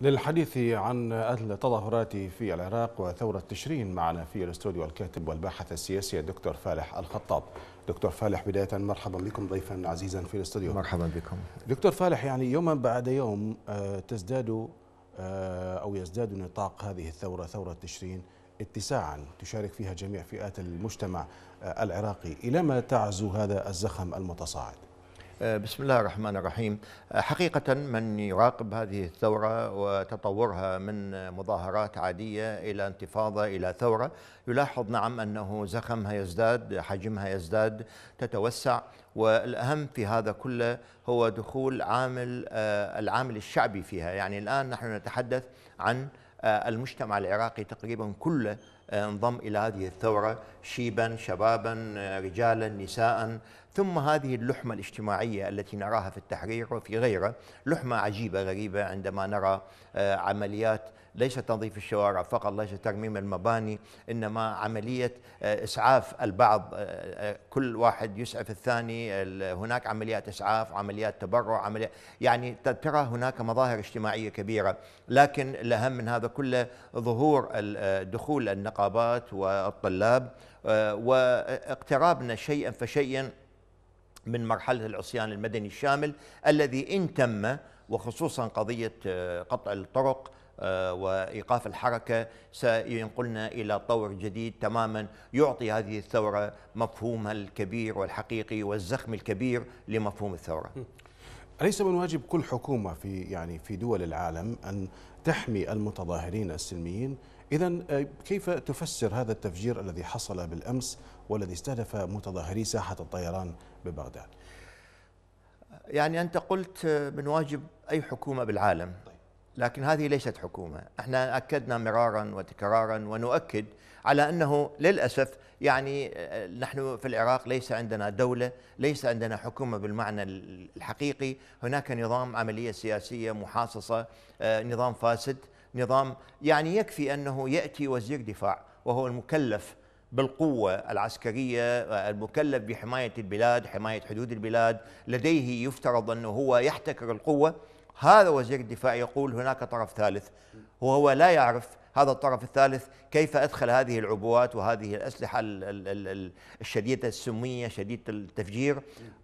للحديث عن التظاهرات في العراق وثورة تشرين معنا في الاستوديو الكاتب والباحث السياسي الدكتور فالح الخطاب دكتور فالح بداية مرحبا بكم ضيفا عزيزا في الاستوديو مرحبا بكم دكتور فالح يعني يوما بعد يوم آه، تزداد آه، أو يزداد نطاق هذه الثورة ثورة تشرين اتساعا تشارك فيها جميع فئات المجتمع آه، العراقي إلى ما تعزو هذا الزخم المتصاعد آه، بسم الله الرحمن الرحيم آه، حقيقة من يراقب هذه الثورة وتطورها من مظاهرات عادية إلى انتفاضة إلى ثورة يلاحظ نعم أنه زخمها يزداد حجمها يزداد تتوسع والأهم في هذا كله هو دخول عامل آه، العامل الشعبي فيها يعني الآن نحن نتحدث عن المجتمع العراقي تقريبا كله انضم إلى هذه الثورة شيبا شبابا رجالا نساء ثم هذه اللحمة الاجتماعية التي نراها في التحرير وفي غيره لحمة عجيبة غريبة عندما نرى آه، عمليات ليس تنظيف الشوارع فقط ليس ترميم المباني إنما عملية آه، إسعاف البعض آه، آه، كل واحد يسعف الثاني هناك عمليات إسعاف عمليات تبرع عمليات يعني ترى هناك مظاهر اجتماعية كبيرة لكن الأهم من هذا كله ظهور دخول النقابات والطلاب واقترابنا شيئا فشيئا من مرحلة العصيان المدني الشامل الذي إن تم وخصوصا قضية قطع الطرق آه، وإيقاف الحركة سينقلنا إلى طور جديد تماما يعطي هذه الثورة مفهومها الكبير والحقيقي والزخم الكبير لمفهوم الثورة أليس من واجب كل حكومة في يعني في دول العالم أن تحمي المتظاهرين السلميين إذا آه، كيف تفسر هذا التفجير الذي حصل بالأمس والذي استهدف متظاهري ساحة الطيران ببغداد؟ يعني أنت قلت من آه، واجب أي حكومة بالعالم طيب. لكن هذه ليست حكومة احنا أكدنا مرارا وتكرارا ونؤكد على أنه للأسف يعني آه، نحن في العراق ليس عندنا دولة ليس عندنا حكومة بالمعنى الحقيقي هناك نظام عملية سياسية محاصصة آه، نظام فاسد نظام يعني يكفي أنه يأتي وزير دفاع وهو المكلف بالقوة العسكرية آه، المكلف بحماية البلاد حماية حدود البلاد لديه يفترض أنه هو يحتكر القوة هذا وزير الدفاع يقول هناك طرف ثالث وهو لا يعرف هذا الطرف الثالث كيف أدخل هذه العبوات وهذه الأسلحة الشديدة السمية شديدة التفجير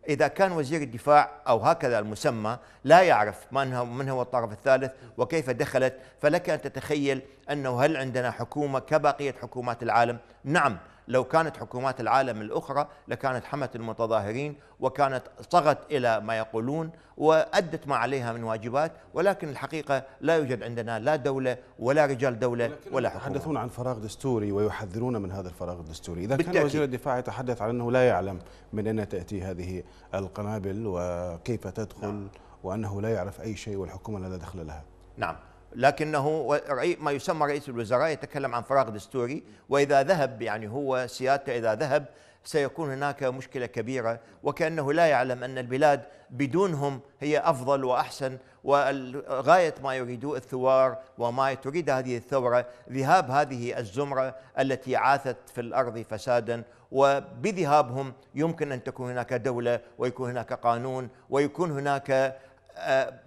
إذا كان وزير الدفاع أو هكذا المسمى لا يعرف من هو, من هو الطرف الثالث وكيف دخلت فلك أن تتخيل أنه هل عندنا حكومة كبقية حكومات العالم؟ نعم لو كانت حكومات العالم الأخرى لكانت حمت المتظاهرين وكانت صغت إلى ما يقولون وأدت ما عليها من واجبات ولكن الحقيقة لا يوجد عندنا لا دولة ولا رجال دولة ولا حكومة يتحدثون عن فراغ دستوري ويحذرون من هذا الفراغ الدستوري إذا بالتأكيد. كان وزير الدفاع يتحدث عن أنه لا يعلم من أين تأتي هذه القنابل وكيف تدخل نعم. وأنه لا يعرف أي شيء والحكومة لا دخل لها نعم لكنه ما يسمى رئيس الوزراء يتكلم عن فراغ دستوري واذا ذهب يعني هو سيادته اذا ذهب سيكون هناك مشكله كبيره وكانه لا يعلم ان البلاد بدونهم هي افضل واحسن وغايه ما يريد الثوار وما تريد هذه الثوره ذهاب هذه الزمره التي عاثت في الارض فسادا وبذهابهم يمكن ان تكون هناك دوله ويكون هناك قانون ويكون هناك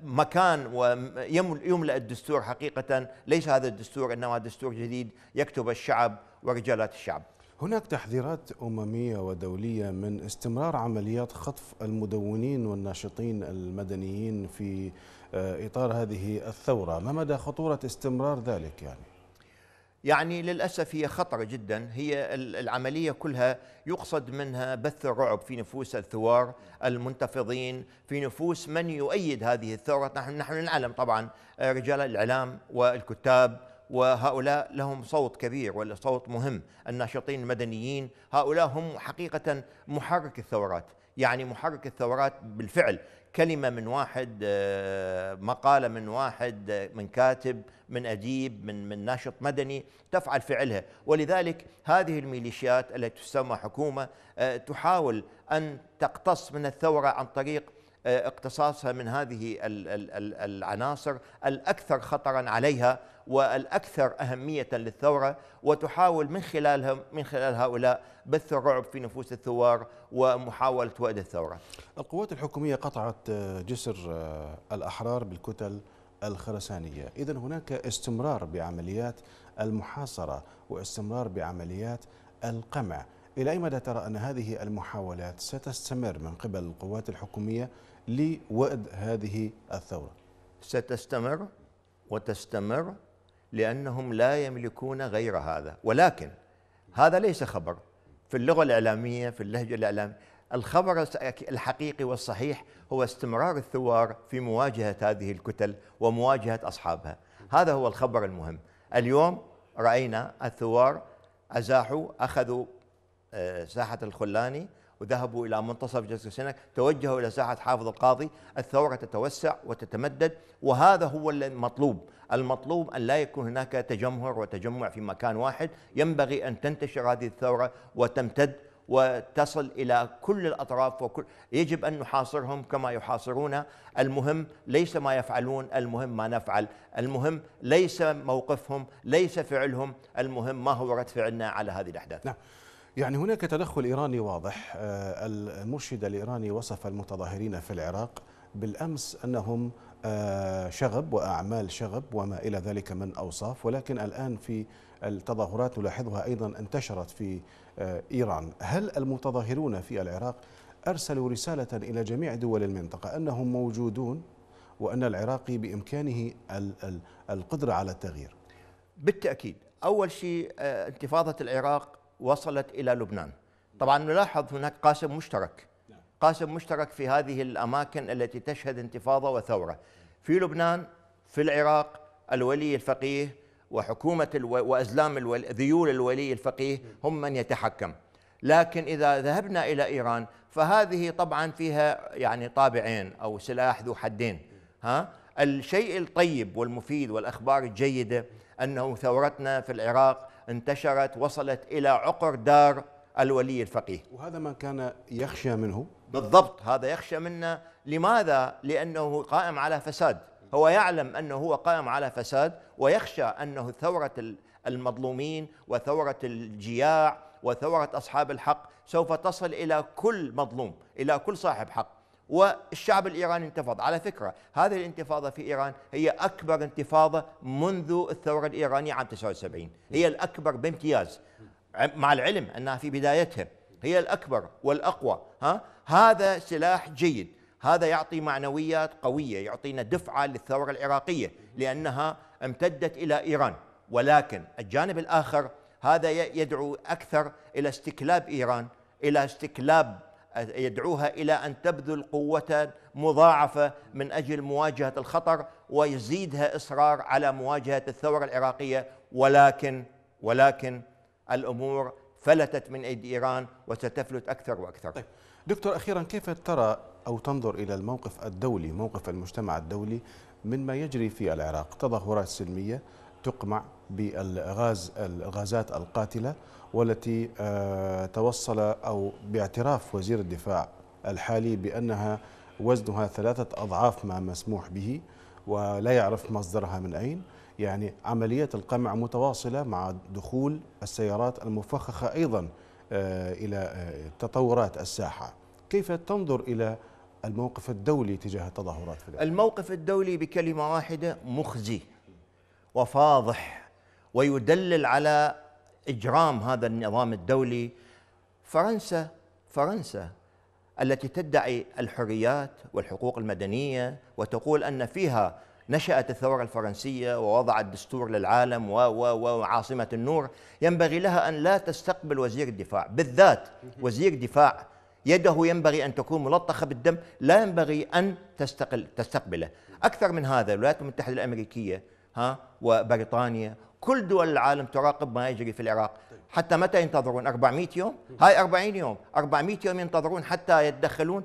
مكان ويملأ الدستور حقيقة ليس هذا الدستور إنما دستور جديد يكتب الشعب ورجالات الشعب هناك تحذيرات أممية ودولية من استمرار عمليات خطف المدونين والناشطين المدنيين في آه، إطار هذه الثورة ما مدى خطورة استمرار ذلك يعني؟ يعني للأسف هي خطرة جدا هي العملية كلها يقصد منها بث الرعب في نفوس الثوار المنتفضين في نفوس من يؤيد هذه الثورة نحن, نحن نعلم طبعا آه، رجال الإعلام والكتاب وهؤلاء لهم صوت كبير صوت مهم الناشطين المدنيين هؤلاء هم حقيقة محرك الثورات يعني محرك الثورات بالفعل كلمه من واحد آه، مقاله من واحد آه، من كاتب من اديب من من ناشط مدني تفعل فعلها ولذلك هذه الميليشيات التي تسمى حكومه آه، تحاول ان تقتص من الثوره عن طريق اقتصاصها من هذه العناصر الاكثر خطرا عليها والاكثر اهميه للثوره وتحاول من خلالهم من خلال هؤلاء بث الرعب في نفوس الثوار ومحاوله وأد الثوره. القوات الحكوميه قطعت آه، جسر آه، الاحرار بالكتل الخرسانيه، اذا هناك استمرار بعمليات المحاصره واستمرار بعمليات القمع. إلى أي مدى ترى أن هذه المحاولات ستستمر من قبل القوات الحكومية لوأد هذه الثورة؟ ستستمر وتستمر لأنهم لا يملكون غير هذا ولكن هذا ليس خبر في اللغة الإعلامية في اللهجة الإعلامية الخبر الحقيقي والصحيح هو استمرار الثوار في مواجهة هذه الكتل ومواجهة أصحابها هذا هو الخبر المهم اليوم رأينا الثوار أزاحوا أخذوا ساحة الخلاني وذهبوا إلى منتصف جسر سنك توجهوا إلى ساحة حافظ القاضي الثورة تتوسع وتتمدد وهذا هو المطلوب المطلوب أن لا يكون هناك تجمهر وتجمع في مكان واحد ينبغي أن تنتشر هذه الثورة وتمتد وتصل الى كل الاطراف وكل يجب ان نحاصرهم كما يحاصرون المهم ليس ما يفعلون، المهم ما نفعل، المهم ليس موقفهم، ليس فعلهم، المهم ما هو رد فعلنا على هذه الاحداث. نعم. يعني هناك تدخل إيراني واضح آه، المرشد الإيراني وصف المتظاهرين في العراق بالأمس أنهم آه، شغب وأعمال شغب وما إلى ذلك من أوصاف ولكن الآن في التظاهرات نلاحظها أيضا انتشرت في آه، إيران هل المتظاهرون في العراق أرسلوا رسالة إلى جميع دول المنطقة أنهم موجودون وأن العراقي بإمكانه القدرة على التغيير بالتأكيد أول شيء انتفاضة العراق وصلت إلى لبنان طبعا نلاحظ هناك قاسم مشترك نعم. قاسم مشترك في هذه الأماكن التي تشهد انتفاضة وثورة في لبنان في العراق الولي الفقيه وحكومة الو... وأزلام الول... ذيول الولي الفقيه هم من يتحكم لكن إذا ذهبنا إلى إيران فهذه طبعا فيها يعني طابعين أو سلاح ذو حدين ها الشيء الطيب والمفيد والأخبار الجيدة أنه ثورتنا في العراق انتشرت وصلت إلى عقر دار الولي الفقيه وهذا ما كان يخشى منه بالضبط هذا يخشى منه لماذا؟ لأنه قائم على فساد هو يعلم أنه هو قائم على فساد ويخشى أنه ثورة المظلومين وثورة الجياع وثورة أصحاب الحق سوف تصل إلى كل مظلوم إلى كل صاحب حق والشعب الإيراني انتفض على فكرة هذه الانتفاضة في إيران هي أكبر انتفاضة منذ الثورة الإيرانية عام 79 هي الأكبر بامتياز مع العلم أنها في بدايتها هي الأكبر والأقوى ها؟ هذا سلاح جيد هذا يعطي معنويات قوية يعطينا دفعة للثورة العراقية لأنها امتدت إلى إيران ولكن الجانب الآخر هذا يدعو أكثر إلى استكلاب إيران إلى استكلاب يدعوها الى ان تبذل قوه مضاعفه من اجل مواجهه الخطر ويزيدها اصرار على مواجهه الثوره العراقيه ولكن ولكن الامور فلتت من ايدي ايران وستفلت اكثر واكثر. طيب دكتور اخيرا كيف ترى او تنظر الى الموقف الدولي، موقف المجتمع الدولي مما يجري في العراق، تظاهرات سلميه تقمع بالغاز الغازات القاتله والتي آه، توصل او باعتراف وزير الدفاع الحالي بانها وزنها ثلاثه اضعاف ما مسموح به ولا يعرف مصدرها من اين يعني عمليه القمع متواصله مع دخول السيارات المفخخه ايضا آه، الى آه، تطورات الساحه كيف تنظر الى الموقف الدولي تجاه التظاهرات في الموقف الدولي بكلمه واحده مخزي وفاضح ويدلل على اجرام هذا النظام الدولي فرنسا فرنسا التي تدعي الحريات والحقوق المدنيه وتقول ان فيها نشأت الثورة الفرنسية ووضعت دستور للعالم و و وعاصمة النور ينبغي لها أن لا تستقبل وزير الدفاع بالذات وزير دفاع يده ينبغي أن تكون ملطخة بالدم لا ينبغي أن تستقل تستقبله أكثر من هذا الولايات المتحدة الأمريكية ها وبريطانيا كل دول العالم تراقب ما يجري في العراق طيب. حتى متى ينتظرون 400 يوم طيب. هاي 40 يوم 400 يوم ينتظرون حتى يتدخلون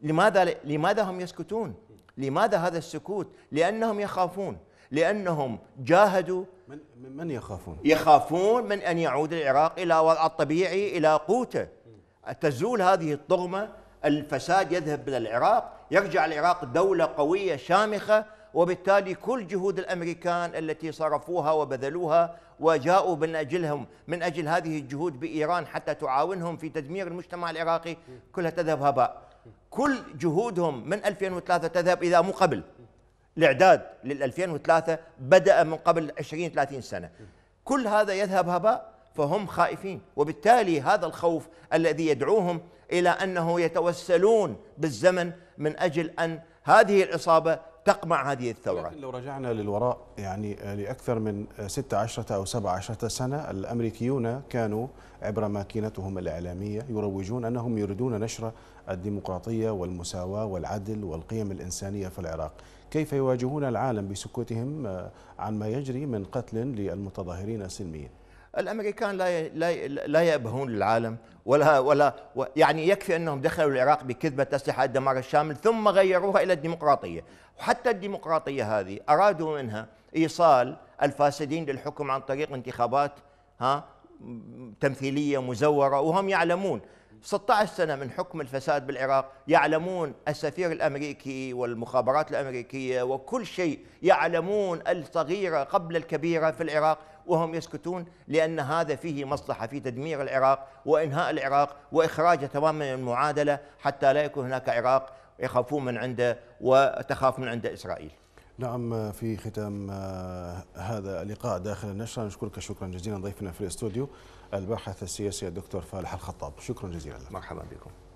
لماذا لماذا هم يسكتون لماذا هذا السكوت لانهم يخافون لانهم جاهدوا من من يخافون يخافون من ان يعود العراق الى وضع الطبيعي الى قوته تزول هذه الطغمه الفساد يذهب من العراق يرجع العراق دوله قويه شامخه وبالتالي كل جهود الامريكان التي صرفوها وبذلوها وجاءوا من اجلهم من اجل هذه الجهود بايران حتى تعاونهم في تدمير المجتمع العراقي كلها تذهب هباء. كل جهودهم من 2003 تذهب اذا مو قبل. الاعداد لل 2003 بدا من قبل 20 30 سنه. كل هذا يذهب هباء فهم خائفين وبالتالي هذا الخوف الذي يدعوهم الى انه يتوسلون بالزمن من اجل ان هذه الاصابه تقمع هذه الثورة لكن لو رجعنا للوراء يعني آه، لأكثر من 16 أو 17 سنة الأمريكيون كانوا عبر ماكينتهم الإعلامية يروجون أنهم يريدون نشر الديمقراطية والمساواة والعدل والقيم الإنسانية في العراق كيف يواجهون العالم بسكوتهم آه، عن ما يجري من قتل للمتظاهرين سلميا الامريكان لا لا يبهون للعالم ولا ولا يعني يكفي انهم دخلوا العراق بكذبه اسلحه الدمار الشامل ثم غيروها الى الديمقراطيه، وحتى الديمقراطيه هذه ارادوا منها ايصال الفاسدين للحكم عن طريق انتخابات ها تمثيليه مزوره وهم يعلمون 16 سنه من حكم الفساد بالعراق يعلمون السفير الامريكي والمخابرات الامريكيه وكل شيء يعلمون الصغيره قبل الكبيره في العراق وهم يسكتون لأن هذا فيه مصلحة في تدمير العراق وإنهاء العراق وإخراجه تماما من المعادلة حتى لا يكون هناك عراق يخافون من عنده وتخاف من عنده إسرائيل نعم في ختام آه، هذا اللقاء داخل النشرة نشكرك شكرا جزيلا ضيفنا في الاستوديو الباحث السياسي الدكتور فالح الخطاب شكرا جزيلا لك. مرحبا بكم